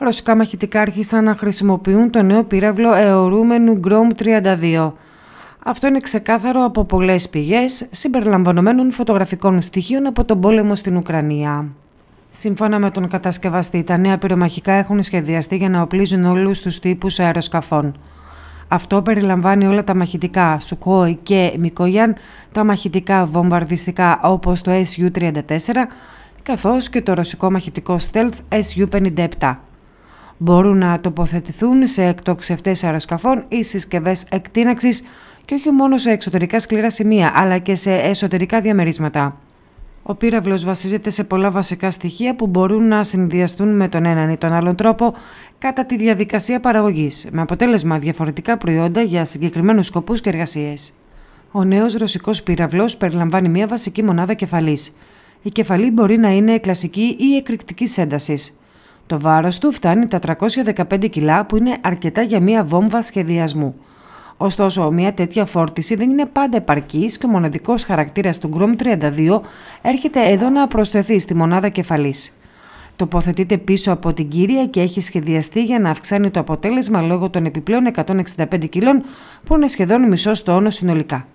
ρωσικά μαχητικά άρχισαν να χρησιμοποιούν το νέο πύραυλο αιωρούμενου Γκρόμ 32. Αυτό είναι ξεκάθαρο από πολλές πηγές, συμπεριλαμβανομένων φωτογραφικών στοιχείων από τον πόλεμο στην Ουκρανία. Σύμφωνα με τον κατασκευαστή, τα νέα πυρομαχικά έχουν σχεδιαστεί για να οπλίζουν όλους τους τύπους αεροσκαφών. Αυτό περιλαμβάνει όλα τα μαχητικά Σουκόι και Μικογιάν, τα μαχητικά βομβαρδιστικά όπως το SU-34, καθώς και το ρωσικό μαχητικό stealth SU-57 μπορούν να τοποθετηθούν σε εκτοξευτές αεροσκαφών ή συσκευές εκτείναξης και όχι μόνο σε εξωτερικά σκληρά σημεία, αλλά και σε εσωτερικά διαμερίσματα. Ο πύραυλος βασίζεται σε πολλά βασικά στοιχεία που μπορούν να συνδυαστούν με τον έναν ή τον άλλον τρόπο κατά τη διαδικασία παραγωγής, με αποτέλεσμα διαφορετικά προϊόντα για συγκεκριμένους σκοπούς και εργασίες. Ο νέος ρωσικός πύραυλος περιλαμβάνει μία βασική μονάδα κεφαλής. Η κεφαλή μπορεί να είναι κλασική ή εκρηκτικής έντασης, το βάρος του φτάνει τα 315 κιλά που είναι αρκετά για μία βόμβα σχεδιασμού. Ωστόσο, μια τέτοια φόρτιση δεν είναι πάντα επαρκής και ο μοναδικός χαρακτήρας του Γκρομ 32 έρχεται εδώ να προσθεθεί στη μονάδα κεφαλής. Τοποθετείται πίσω από την κύρια και έχει σχεδιαστεί για να αυξάνει το αποτέλεσμα λόγω των επιπλέον 165 κιλών που είναι σχεδόν μισό τόνο συνολικά.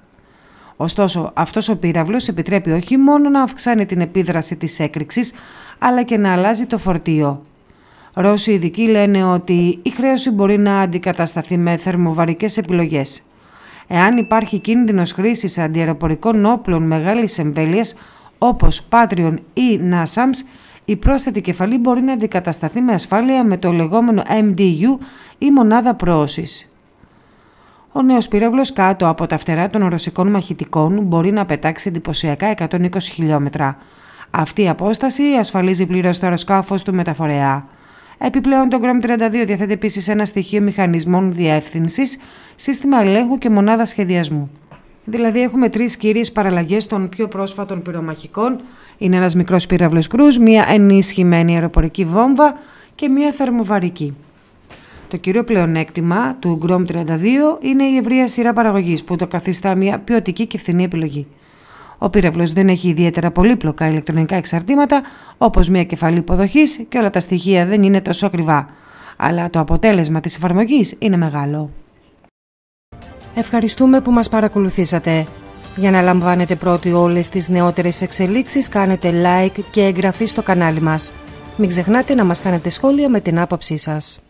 Ωστόσο, αυτός ο πύραυλος επιτρέπει όχι μόνο να αυξάνει την επίδραση της έκρηξης, αλλά και να αλλάζει το φορτίο. Ρώσοι ειδικοί λένε ότι η χρέωση μπορεί να αντικατασταθεί με θερμοβαρικές επιλογές. Εάν υπάρχει κίνδυνος χρήσης αντιαεροπορικών όπλων μεγάλης εμβέλειας, όπως Πάτριον ή Νάσαμς, η NASAMS, η κεφαλή μπορεί να αντικατασταθεί με ασφάλεια με το λεγόμενο MDU ή μονάδα προώσης. Ο νέος πύραυλος κάτω από τα φτερά των ρωσικών μαχητικών μπορεί να πετάξει εντυπωσιακά 120 χιλιόμετρα. Αυτή η απόσταση ασφαλίζει πλήρως το αεροσκάφος του μεταφορεά. Επιπλέον, το grom 32 διαθέτει επίσης ένα στοιχείο μηχανισμών διεύθυνσης, σύστημα ελέγχου και μονάδα σχεδιασμού. Δηλαδή, έχουμε τρεις κυρίε παραλλαγές των πιο πρόσφατων πυρομαχικών. Είναι ένας μικρός πύραυλος κρούζ, μια ενισχυμένη αεροπορική βόμβα και μια θερμοβαρική. Το κύριο πλεονέκτημα του Grom 32 είναι η ευρεία σειρά παραγωγής που το καθιστά μια ποιοτική και φθηνή επιλογή. Ο πύραυλος δεν έχει ιδιαίτερα πολύπλοκα ηλεκτρονικά εξαρτήματα, όπως μια κεφαλή υποδοχής και όλα τα στοιχεία δεν είναι τόσο ακριβά. Αλλά το αποτέλεσμα της εφαρμογής είναι μεγάλο. Ευχαριστούμε που μας παρακολουθήσατε. Για να λαμβάνετε πρώτοι όλες τις νεότερες εξελίξεις, κάνετε like και εγγραφή στο κανάλι μας. Μην ξεχνάτε να μας κάνετε σχόλια με την άποψή σας.